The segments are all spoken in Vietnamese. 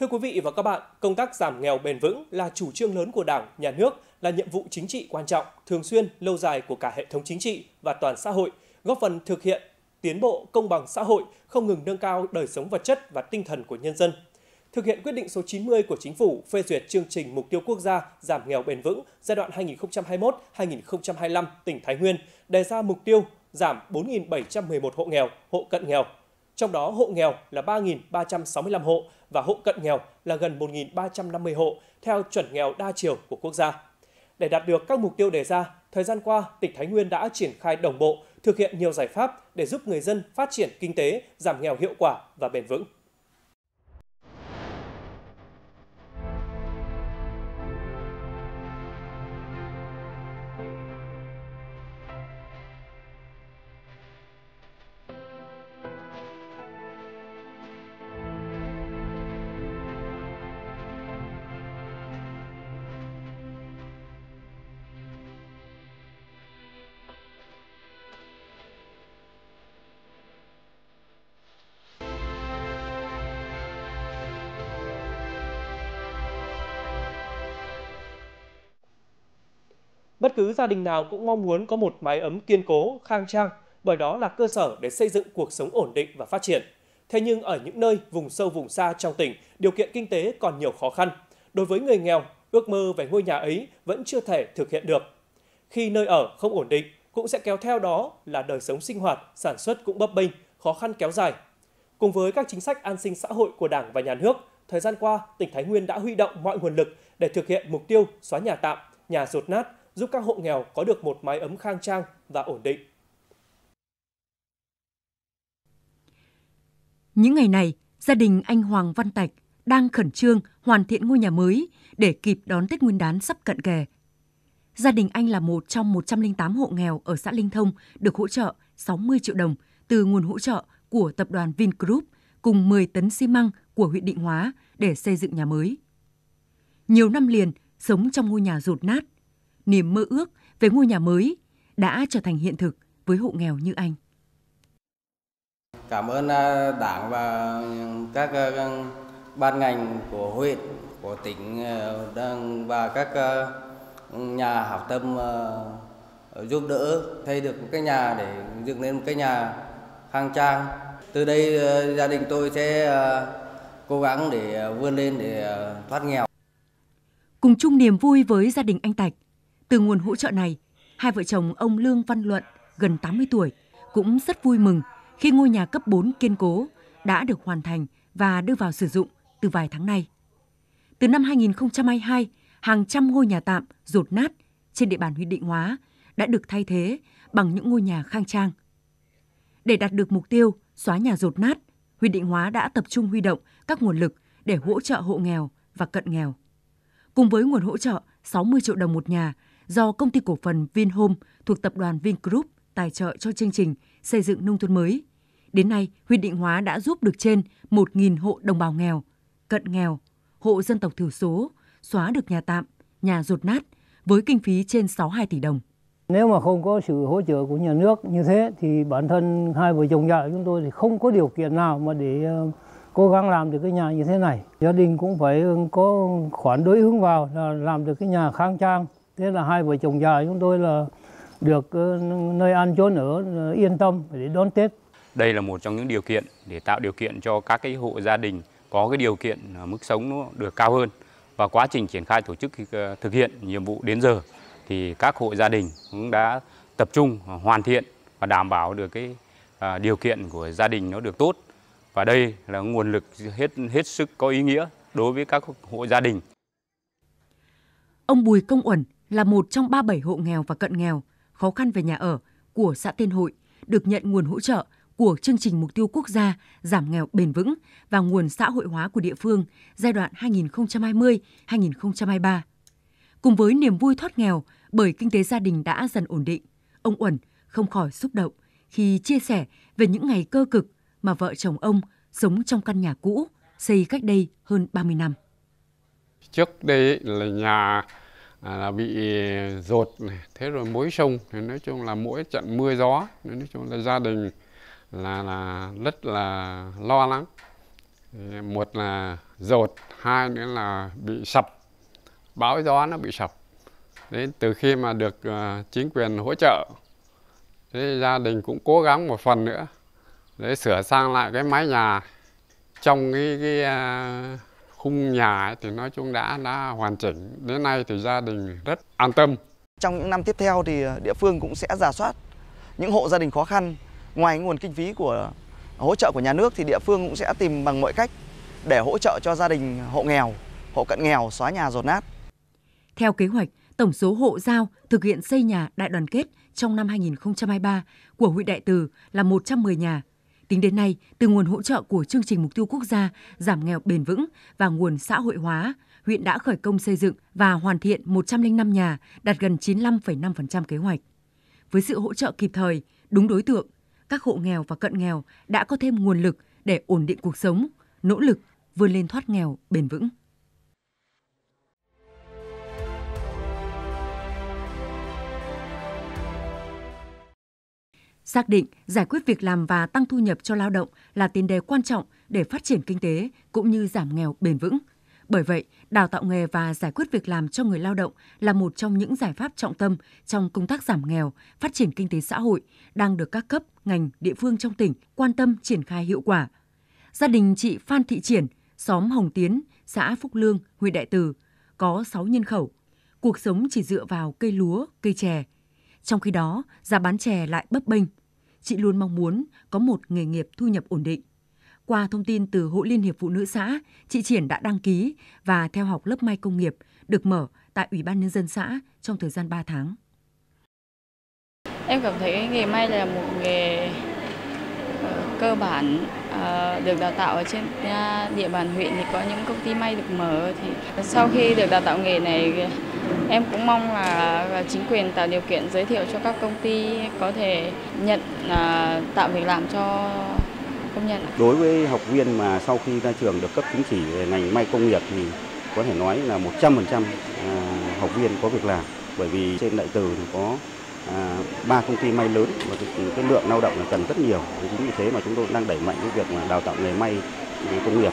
Thưa quý vị và các bạn, công tác giảm nghèo bền vững là chủ trương lớn của Đảng, Nhà nước, là nhiệm vụ chính trị quan trọng, thường xuyên, lâu dài của cả hệ thống chính trị và toàn xã hội, góp phần thực hiện tiến bộ công bằng xã hội, không ngừng nâng cao đời sống vật chất và tinh thần của nhân dân. Thực hiện quyết định số 90 của Chính phủ phê duyệt chương trình mục tiêu quốc gia giảm nghèo bền vững giai đoạn 2021-2025 tỉnh Thái Nguyên đề ra mục tiêu giảm 4.711 hộ nghèo, hộ cận nghèo trong đó hộ nghèo là 3.365 hộ và hộ cận nghèo là gần 1.350 hộ theo chuẩn nghèo đa chiều của quốc gia. Để đạt được các mục tiêu đề ra, thời gian qua, tỉnh Thái Nguyên đã triển khai đồng bộ, thực hiện nhiều giải pháp để giúp người dân phát triển kinh tế, giảm nghèo hiệu quả và bền vững. Bất cứ gia đình nào cũng mong muốn có một mái ấm kiên cố, khang trang, bởi đó là cơ sở để xây dựng cuộc sống ổn định và phát triển. Thế nhưng ở những nơi vùng sâu vùng xa trong tỉnh, điều kiện kinh tế còn nhiều khó khăn. Đối với người nghèo, ước mơ về ngôi nhà ấy vẫn chưa thể thực hiện được. Khi nơi ở không ổn định, cũng sẽ kéo theo đó là đời sống sinh hoạt, sản xuất cũng bấp bênh, khó khăn kéo dài. Cùng với các chính sách an sinh xã hội của Đảng và Nhà nước, thời gian qua, tỉnh Thái Nguyên đã huy động mọi nguồn lực để thực hiện mục tiêu xóa nhà tạm, nhà rột nát, giúp các hộ nghèo có được một mái ấm khang trang và ổn định. Những ngày này, gia đình anh Hoàng Văn Tạch đang khẩn trương hoàn thiện ngôi nhà mới để kịp đón Tết Nguyên đán sắp cận kề. Gia đình anh là một trong 108 hộ nghèo ở xã Linh Thông được hỗ trợ 60 triệu đồng từ nguồn hỗ trợ của tập đoàn Vingroup cùng 10 tấn xi măng của huyện Định Hóa để xây dựng nhà mới. Nhiều năm liền, sống trong ngôi nhà rột nát – niềm mơ ước về ngôi nhà mới đã trở thành hiện thực với hộ nghèo như anh. Cảm ơn à, Đảng và các à, ban ngành của huyện, của tỉnh à, và các nhà hảo tâm giúp đỡ xây được cái nhà để dựng lên một cái nhà khang trang. Từ đây gia đình tôi sẽ cố gắng để vươn lên để thoát nghèo. Cùng chung niềm vui với gia đình anh Tạch, từ nguồn hỗ trợ này, hai vợ chồng ông Lương Văn Luận, gần 80 tuổi, cũng rất vui mừng khi ngôi nhà cấp 4 kiên cố đã được hoàn thành và đưa vào sử dụng từ vài tháng nay. Từ năm 2022, hàng trăm ngôi nhà tạm rột nát trên địa bàn huyện Định Hóa đã được thay thế bằng những ngôi nhà khang trang. Để đạt được mục tiêu xóa nhà rột nát, huyện Định Hóa đã tập trung huy động các nguồn lực để hỗ trợ hộ nghèo và cận nghèo. Cùng với nguồn hỗ trợ 60 triệu đồng một nhà do công ty cổ phần Vinhome thuộc tập đoàn Vingroup tài trợ cho chương trình xây dựng nông thôn mới. Đến nay, huyện Định Hóa đã giúp được trên 1.000 hộ đồng bào nghèo, cận nghèo, hộ dân tộc thiểu số, xóa được nhà tạm, nhà rột nát với kinh phí trên 62 tỷ đồng. Nếu mà không có sự hỗ trợ của nhà nước như thế thì bản thân hai vợ chồng vợ chúng tôi thì không có điều kiện nào mà để ờ, cố gắng làm được cái nhà như thế này. Gia đình cũng phải có khoản đối ứng vào là làm được cái nhà khang trang, thế là hai vợ chồng già chúng tôi là được ờ, nơi ăn chỗ ở ờ, yên tâm để đón Tết. Đây là một trong những điều kiện để tạo điều kiện cho các cái hộ gia đình có cái điều kiện ờ, mức sống nó được cao hơn và quá trình triển khai tổ chức thực hiện nhiệm vụ đến giờ thì các hộ gia đình cũng đã tập trung hoàn thiện và đảm bảo được cái điều kiện của gia đình nó được tốt và đây là nguồn lực hết hết sức có ý nghĩa đối với các hộ gia đình. Ông Bùi Công Uẩn, là một trong 37 hộ nghèo và cận nghèo, khó khăn về nhà ở của xã Tiên Hội được nhận nguồn hỗ trợ của chương trình mục tiêu quốc gia giảm nghèo bền vững và nguồn xã hội hóa của địa phương giai đoạn 2020-2023. Cùng với niềm vui thoát nghèo bởi kinh tế gia đình đã dần ổn định, ông Uẩn không khỏi xúc động khi chia sẻ về những ngày cơ cực mà vợ chồng ông sống trong căn nhà cũ xây cách đây hơn 30 năm. Trước đây là nhà À, là bị ờ, rột này, thế rồi mối sông thì nói chung là mỗi trận mưa gió nói chung là gia đình là là rất là lo lắng một là rột hai nữa là bị sập bão gió nó bị sập đến từ khi mà được uh, chính quyền hỗ trợ thế gia đình cũng cố gắng một phần nữa để sửa sang lại cái mái nhà trong cái, cái uh, khung nhà thì nói chung đã đã hoàn chỉnh đến nay thì gia đình rất an tâm trong những năm tiếp theo thì ờ, địa phương cũng sẽ giả soát những hộ gia đình khó khăn ngoài nguồn kinh phí của ờ, hỗ trợ của nhà nước thì địa phương cũng sẽ tìm bằng mọi cách để hỗ trợ cho gia đình hộ nghèo hộ cận nghèo xóa nhà rột nát theo kế hoạch tổng số hộ giao thực hiện xây nhà đại đoàn kết trong năm 2023 của huyện Đại Từ là 110 nhà Tính đến nay, từ nguồn hỗ trợ của chương trình mục tiêu quốc gia giảm nghèo bền vững và nguồn xã hội hóa, huyện đã khởi công xây dựng và hoàn thiện 105 nhà, đạt gần 95,5% kế hoạch. Với sự hỗ trợ kịp thời, đúng đối tượng, các hộ nghèo và cận nghèo đã có thêm nguồn lực để ổn định cuộc sống, nỗ lực vươn lên thoát nghèo bền vững. xác định giải quyết việc làm và tăng thu nhập cho lao động là tiền đề quan trọng để phát triển kinh tế cũng như giảm nghèo bền vững. Bởi vậy, đào tạo nghề và giải quyết việc làm cho người lao động là một trong những giải pháp trọng tâm trong công tác giảm nghèo, phát triển kinh tế xã hội đang được các cấp, ngành, địa phương trong tỉnh quan tâm triển khai hiệu quả. Gia đình chị Phan Thị Triển, xóm Hồng Tiến, xã Phúc Lương, huyện Đại Từ, có 6 nhân khẩu. Cuộc sống chỉ dựa vào cây lúa, cây chè. Trong khi đó, giá bán chè lại bấp bênh chị luôn mong muốn có một nghề nghiệp thu nhập ổn định. Qua thông tin từ Hội Liên hiệp Phụ nữ xã, chị Triển đã đăng ký và theo học lớp may công nghiệp được mở tại Ủy ban Nhân dân xã trong thời gian 3 tháng. Em cảm thấy nghề may là một nghề ờ, cơ bản ờ, được đào tạo ở trên à, địa bàn huyện thì có những công ty may được mở thì sau khi được đào tạo nghề này Em cũng mong là, là chính quyền tạo điều kiện giới thiệu cho các công ty có thể nhận à, tạo việc làm cho công nhân. Đối với học viên mà sau khi ra trường được cấp chứng chỉ về ngành may công nghiệp thì có thể nói là 100% à, học viên có việc làm bởi vì trên đại từ thì có à, ba công ty may lớn và cái, lượng lao động là cần rất nhiều chính vì thế mà chúng tôi đang đẩy mạnh cái việc mà đào tạo nghề may công nghiệp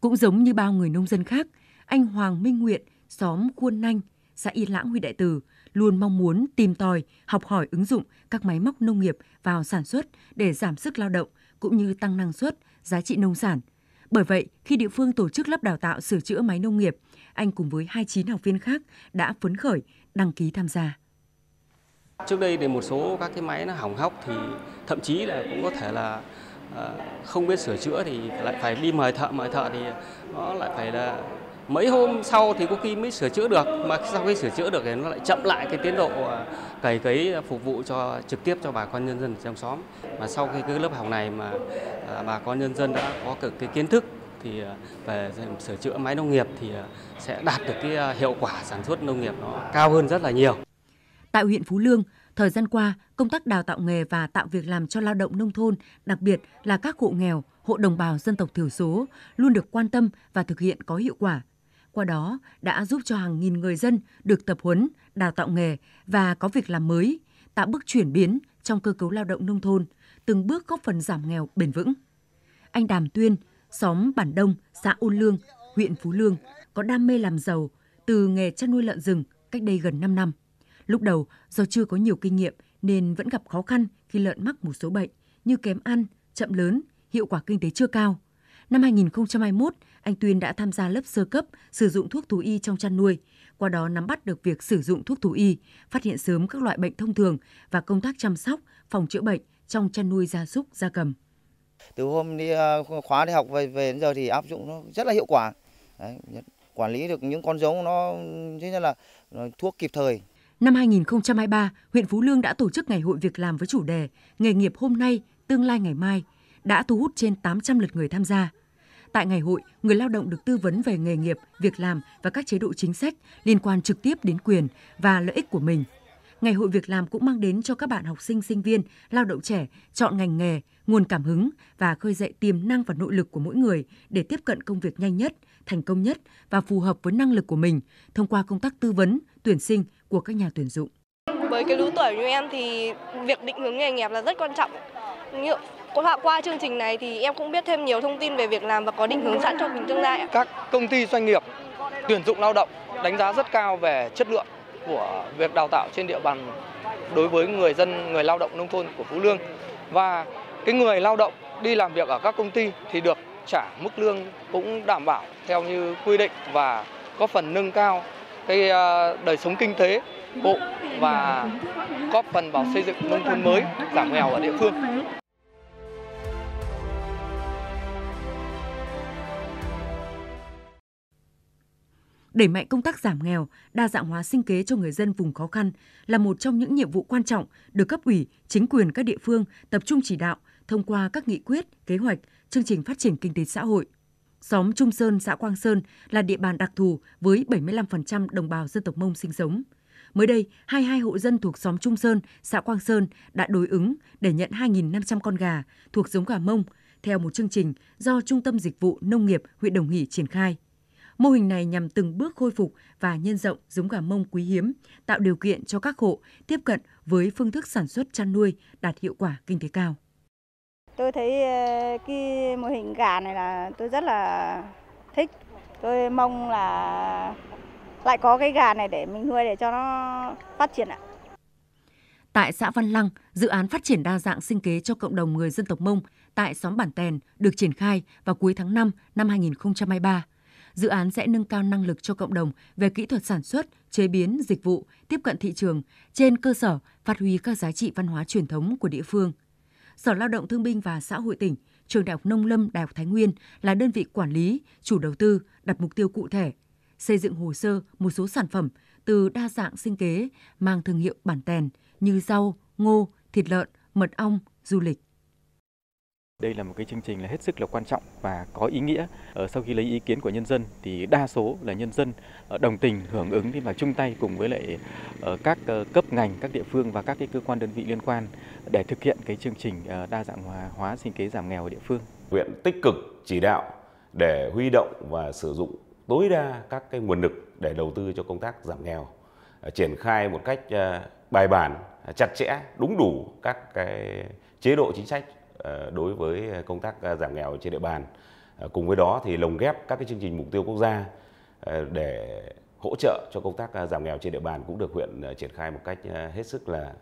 cũng giống như bao người nông dân khác anh Hoàng Minh Nguyện xóm Khuôn Nanh xã Yên Lãng Huy Đại Từ luôn mong muốn tìm tòi, học hỏi ứng dụng các máy móc nông nghiệp vào sản xuất để giảm sức lao động cũng như tăng năng suất, giá trị nông sản. Bởi vậy, khi địa phương tổ chức lớp đào tạo sửa chữa máy nông nghiệp, anh cùng với 29 học viên khác đã phấn khởi đăng ký tham gia. Trước đây thì một số các cái máy nó hỏng hóc thì thậm chí là cũng có thể là ờ, không biết sửa chữa thì lại phải đi mời thợ mời thợ thì nó lại phải là mấy hôm sau thì có khi mới sửa chữa được mà sau khi sửa chữa được thì nó lại chậm lại cái tiến độ à, cày cấy phục vụ cho trực tiếp cho bà con nhân dân trong xóm mà sau khi cái lớp học này mà à, bà con nhân dân đã có được cái kiến thức thì à, về sửa chữa máy nông nghiệp thì sẽ đạt được cái hiệu quả sản xuất nông nghiệp nó cao hơn rất là nhiều. Tại huyện Phú Lương, thời gian qua, công tác đào tạo nghề và tạo việc làm cho lao động nông thôn, đặc biệt là các hộ nghèo, hộ đồng bào dân tộc thiểu số luôn được quan tâm và thực hiện có hiệu quả qua đó đã giúp cho hàng nghìn người dân được tập huấn, đào tạo nghề và có việc làm mới, tạo bước chuyển biến trong cơ cấu lao động nông thôn, từng bước góp phần giảm nghèo bền vững. Anh Đàm Tuyên, xóm Bản Đông, xã Ôn Lương, huyện Phú Lương, có đam mê làm giàu từ nghề chăn nuôi lợn rừng cách đây gần 5 năm. Lúc đầu, do chưa có nhiều kinh nghiệm nên vẫn gặp khó khăn khi lợn mắc một số bệnh như kém ăn, chậm lớn, hiệu quả kinh tế chưa cao – Năm 2021, anh Tuyên đã tham gia lớp sơ cấp sử dụng thuốc thú y trong chăn nuôi, qua đó nắm bắt được việc sử dụng thuốc thú y, phát hiện sớm các loại bệnh thông thường và công tác chăm sóc, phòng chữa bệnh trong chăn nuôi gia súc, gia cầm. Từ hôm đi à, khóa đi học về về đến giờ thì áp dụng nó rất là hiệu quả. Đấy, quản lý được những con giống nó thế là à, thuốc kịp thời, Năm 2023, huyện Phú Lương đã tổ chức ngày hội việc làm với chủ đề Nghề nghiệp hôm nay, tương lai ngày mai – đã thu hút trên 800 lượt người tham gia. Tại ngày hội, người lao động được tư vấn về nghề nghiệp, việc làm và các chế độ chính sách liên quan trực tiếp đến quyền và lợi ích của mình. Ngày hội việc làm cũng mang đến cho các bạn học sinh, sinh viên, lao động trẻ chọn ngành nghề, nguồn cảm hứng và khơi dậy tiềm năng và nội lực của mỗi người để tiếp cận công việc nhanh nhất, thành công nhất và phù hợp với năng lực của mình thông qua công tác tư vấn, tuyển sinh của các nhà tuyển dụng. Với cái lứa tuổi như em thì việc định hướng nghề nghiệp là rất quan trọng. Qua, qua chương trình này thì em cũng biết thêm nhiều thông tin về việc làm và có định hướng sẵn cho mình tương lai Các công ty doanh nghiệp tuyển dụng lao động đánh giá rất cao về chất lượng của việc đào tạo trên địa bàn đối với người dân, người lao động nông thôn của Phú Lương. Và cái người lao động đi làm việc ở các công ty thì được trả mức lương cũng đảm bảo theo như quy định và có phần nâng cao cái ờ, đời sống kinh tế hộ và góp phần vào xây dựng nông thôn mới giảm nghèo ở địa phương. Đẩy mạnh công tác giảm nghèo, đa dạng hóa sinh kế cho người dân vùng khó khăn là một trong những nhiệm vụ quan trọng được cấp ủy, chính quyền các địa phương tập trung chỉ đạo thông qua các nghị quyết, kế hoạch, chương trình phát triển kinh tế xã hội. Xóm Trung Sơn, xã Quang Sơn là địa bàn đặc thù với 75% đồng bào dân tộc Mông sinh sống. Mới đây, 22 hộ dân thuộc xóm Trung Sơn, xã Quang Sơn đã đối ứng để nhận 2.500 con gà thuộc giống gà Mông theo một chương trình do Trung tâm Dịch vụ Nông nghiệp huyện Đồng Hỷ triển khai. Mô hình này nhằm từng bước khôi phục và nhân rộng giống gà mông quý hiếm, tạo điều kiện cho các hộ tiếp cận với phương thức sản xuất chăn nuôi đạt hiệu quả kinh tế cao. Tôi thấy ờ, cái mô hình gà này là tôi rất là thích. Tôi mong là lại có cái gà này để mình nuôi để cho nó phát triển ạ. Tại xã Văn Lăng, dự án phát triển đa dạng sinh kế cho cộng đồng người dân tộc Mông tại xóm Bản Tèn được triển khai vào cuối tháng 5 năm 2023. Dự án sẽ nâng cao năng lực cho cộng đồng về kỹ thuật sản xuất, chế biến, dịch vụ, tiếp cận thị trường trên cơ sở phát huy các giá trị văn hóa truyền thống của địa phương. Sở Lao động Thương binh và Xã hội tỉnh, Trường Đại học Nông Lâm Đại học Thái Nguyên là đơn vị quản lý, chủ đầu tư đặt mục tiêu cụ thể, xây dựng hồ sơ một số sản phẩm từ đa dạng sinh kế mang thương hiệu bản tèn như rau, ngô, thịt lợn, mật ong, du lịch. Đây là một cái chương trình là hết sức là quan trọng và có ý nghĩa. Ờ, sau khi lấy ý kiến của nhân dân thì đa số là nhân dân ờ, đồng tình hưởng ứng và chung tay cùng với lại ờ, các cấp ngành, các địa phương và các cái cơ quan đơn vị liên quan để thực hiện cái chương trình đa dạng hóa, hóa sinh kế giảm nghèo ở địa phương. Huyện tích cực chỉ đạo để huy động và sử dụng tối đa các cái nguồn lực để đầu tư cho công tác giảm nghèo triển khai một cách bài bản chặt chẽ đúng đủ các cái chế độ chính sách Ờ, đối với công tác ờ, giảm nghèo trên địa bàn. Ờ, cùng với đó thì lồng ghép các cái chương trình mục tiêu quốc gia để hỗ trợ cho công tác giảm nghèo trên địa bàn cũng được huyện triển khai một cách hết sức là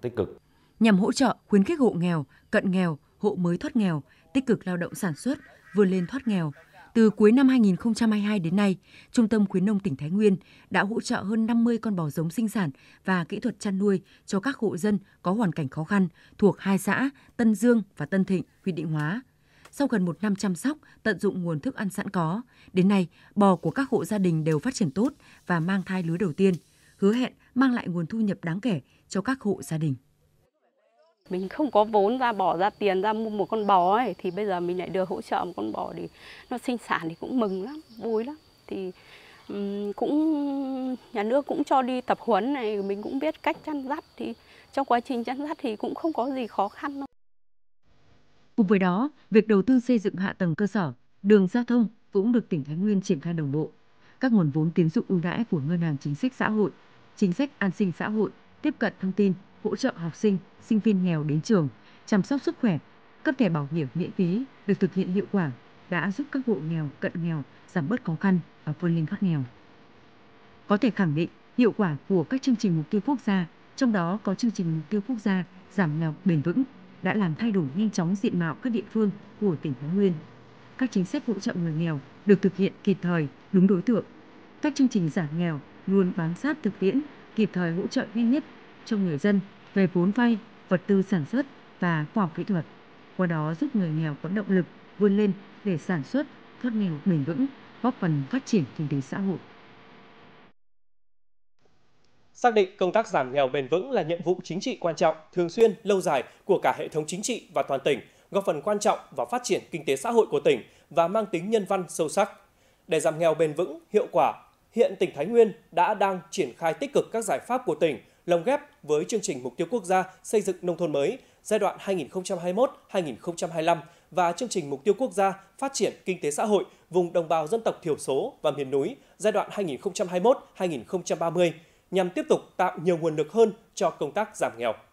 tích cực. Nhằm hỗ trợ khuyến khích hộ nghèo, cận nghèo, hộ mới thoát nghèo, tích cực lao động sản xuất, vươn lên thoát nghèo, từ cuối năm 2022 đến nay, Trung tâm Khuyến nông tỉnh Thái Nguyên đã hỗ trợ hơn 50 con bò giống sinh sản và kỹ thuật chăn nuôi cho các hộ dân có hoàn cảnh khó khăn thuộc hai xã Tân Dương và Tân Thịnh, huyện Định Hóa. Sau gần một năm chăm sóc, tận dụng nguồn thức ăn sẵn có, đến nay bò của các hộ gia đình đều phát triển tốt và mang thai lứa đầu tiên, hứa hẹn mang lại nguồn thu nhập đáng kể cho các hộ gia đình mình không có vốn ra bỏ ra tiền ra mua một con bò ấy thì bây giờ mình lại được hỗ trợ một con bò để nó sinh sản thì cũng mừng lắm vui lắm thì um, cũng nhà nước cũng cho đi tập huấn này mình cũng biết cách chăn dắt thì trong quá trình chăn dắt thì cũng không có gì khó khăn đâu. Cùng với đó, việc đầu tư xây dựng hạ tầng cơ sở, đường giao thông cũng được tỉnh Thái Nguyên triển khai đồng bộ. Các nguồn vốn tín dụng ưu đãi của Ngân hàng Chính sách Xã hội, Chính sách An sinh Xã hội, tiếp cận thông tin, hỗ trợ học sinh, sinh viên nghèo đến trường, chăm sóc sức khỏe, cấp thẻ bảo hiểm miễn phí được thực hiện hiệu quả đã giúp các hộ nghèo cận nghèo giảm bớt khó khăn và vươn lên thoát nghèo. Có thể khẳng định hiệu quả của các chương trình mục tiêu quốc gia, trong đó có chương trình mục tiêu quốc gia giảm nghèo bền vững đã làm thay đổi nhanh chóng diện mạo các địa phương của tỉnh Thái Nguyên. Các chính sách hỗ trợ người nghèo được thực hiện kịp thời, đúng đối tượng. Các chương trình giảm nghèo luôn bám sát thực tiễn, kịp thời hỗ trợ nhanh nhất cho người dân về vốn vay, vật tư sản xuất và khoa học kỹ thuật, qua đó giúp người nghèo có động lực vươn lên để sản xuất, thoát nghèo bền vững, góp phần phát triển kinh tế xã hội. Xác định công tác giảm nghèo bền vững là nhiệm vụ chính trị quan trọng, thường xuyên, lâu dài của cả hệ thống chính trị và toàn tỉnh, góp phần quan trọng vào phát triển kinh tế xã hội của tỉnh và mang tính nhân văn sâu sắc. Để giảm nghèo bền vững, hiệu quả, hiện tỉnh Thái Nguyên đã đang triển khai tích cực các giải pháp của tỉnh lồng ghép với chương trình mục tiêu quốc gia xây dựng nông thôn mới giai đoạn 2021-2025 và chương trình mục tiêu quốc gia phát triển kinh tế xã hội vùng đồng bào dân tộc thiểu số và miền núi giai đoạn 2021-2030 nhằm tiếp tục tạo nhiều nguồn lực hơn cho công tác giảm nghèo.